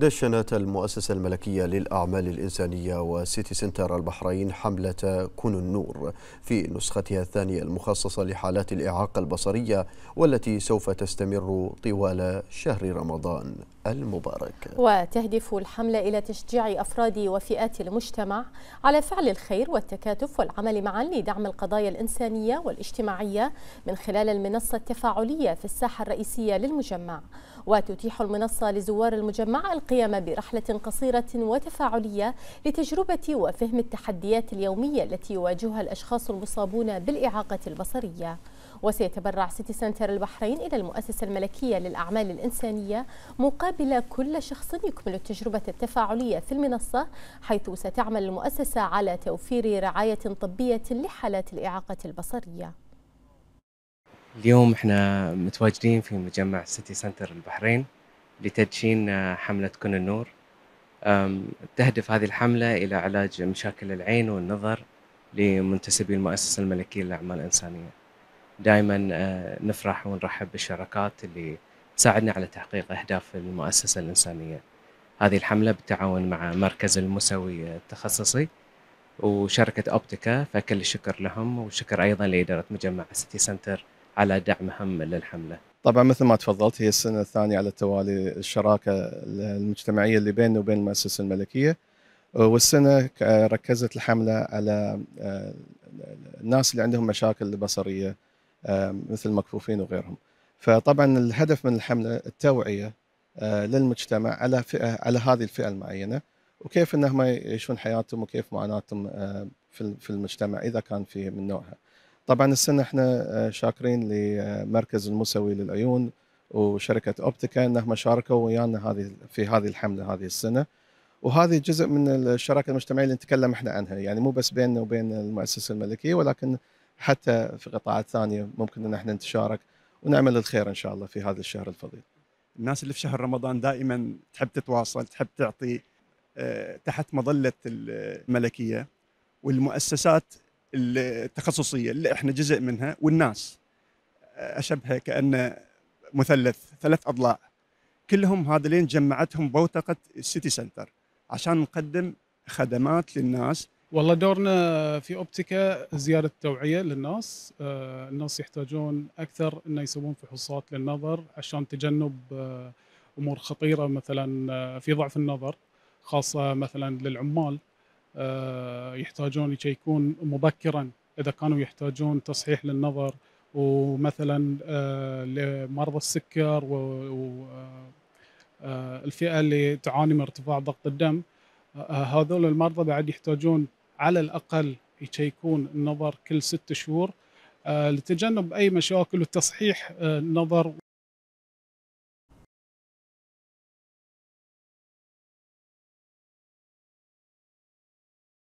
دشنت المؤسسة الملكية للأعمال الإنسانية وسيتي سنتر البحرين حملة كن النور في نسختها الثانية المخصصة لحالات الإعاقة البصرية والتي سوف تستمر طوال شهر رمضان المبارك وتهدف الحملة إلى تشجيع أفراد وفئات المجتمع على فعل الخير والتكاتف والعمل معا لدعم القضايا الإنسانية والاجتماعية من خلال المنصة التفاعلية في الساحة الرئيسية للمجمع وتتيح المنصة لزوار المجمع القيام برحلة قصيرة وتفاعلية لتجربة وفهم التحديات اليومية التي يواجهها الأشخاص المصابون بالإعاقة البصرية وسيتبرع سيتي سنتر البحرين إلى المؤسسة الملكية للأعمال الإنسانية مقابل كل شخص يكمل التجربة التفاعلية في المنصة حيث ستعمل المؤسسة على توفير رعاية طبية لحالات الإعاقة البصرية اليوم احنا متواجدين في مجمع سيتي سنتر البحرين لتدشين آه، حملة كن النور تهدف هذه الحملة إلى علاج مشاكل العين والنظر لمنتسبي المؤسسة الملكية للأعمال الإنسانية دائما آه، نفرح ونرحب بالشراكات اللي تساعدنا على تحقيق أهداف المؤسسة الإنسانية هذه الحملة بالتعاون مع مركز المسوي التخصصي وشركة أوبتيكا فكل الشكر لهم والشكر أيضا لإدارة مجمع سيتي سنتر على دعم هم للحمله. طبعا مثل ما تفضلت هي السنه الثانيه على التوالي الشراكه المجتمعيه اللي بيننا وبين المؤسسه الملكيه والسنه ركزت الحمله على آه، الناس اللي عندهم مشاكل بصريه آه، مثل المكفوفين وغيرهم. فطبعا الهدف من الحمله التوعيه آه، للمجتمع على فئه على هذه الفئه المعينه وكيف انهم يعيشون حياتهم وكيف معاناتهم في المجتمع اذا كان في من نوعها. طبعا السنه احنا آه، شاكرين لمركز المسوي للعيون وشركه اوبتيكا انهم شاركوا ويانا هذه في هذه الحمله هذه السنه وهذه جزء من الشراكه المجتمعيه اللي نتكلم احنا عنها يعني مو بس بيننا وبين المؤسسه الملكيه ولكن حتى في قطاعات ثانيه ممكن ان احنا نتشارك ونعمل الخير ان شاء الله في هذا الشهر الفضيل. الناس اللي في شهر رمضان دائما تحب تتواصل، تحب تعطي آه، تحت مظله الملكيه والمؤسسات التخصصيه اللي احنا جزء منها والناس اشبهها كانه مثلث ثلاث اضلاع كلهم هذولين جمعتهم بوتقه السيتي سنتر عشان نقدم خدمات للناس والله دورنا في اوبتيكا زياده توعيه للناس آه، الناس يحتاجون اكثر انه يسوون فحوصات للنظر عشان تجنب آه، امور خطيره مثلا آه، في ضعف النظر خاصه مثلا للعمال آه، يحتاجون يشيكون مبكرا اذا كانوا يحتاجون تصحيح للنظر ومثلا آه، لمرضى السكر والفئه آه، اللي تعاني من ارتفاع ضغط الدم هذول المرضى بعد يحتاجون على الاقل يشيكون النظر كل ست شهور لتجنب اي مشاكل وتصحيح النظر